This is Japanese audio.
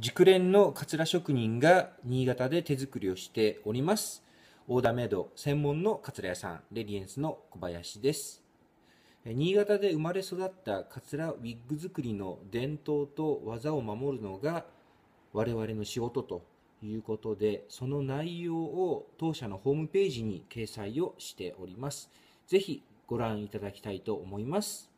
熟練のかつら職人が新潟で手作りをしております。オーダーメイド専門のかつら屋さん、レディエンスの小林です。新潟で生まれ育ったかつらウィッグ作りの伝統と技を守るのが我々の仕事ということで、その内容を当社のホームページに掲載をしております。ぜひご覧いただきたいと思います。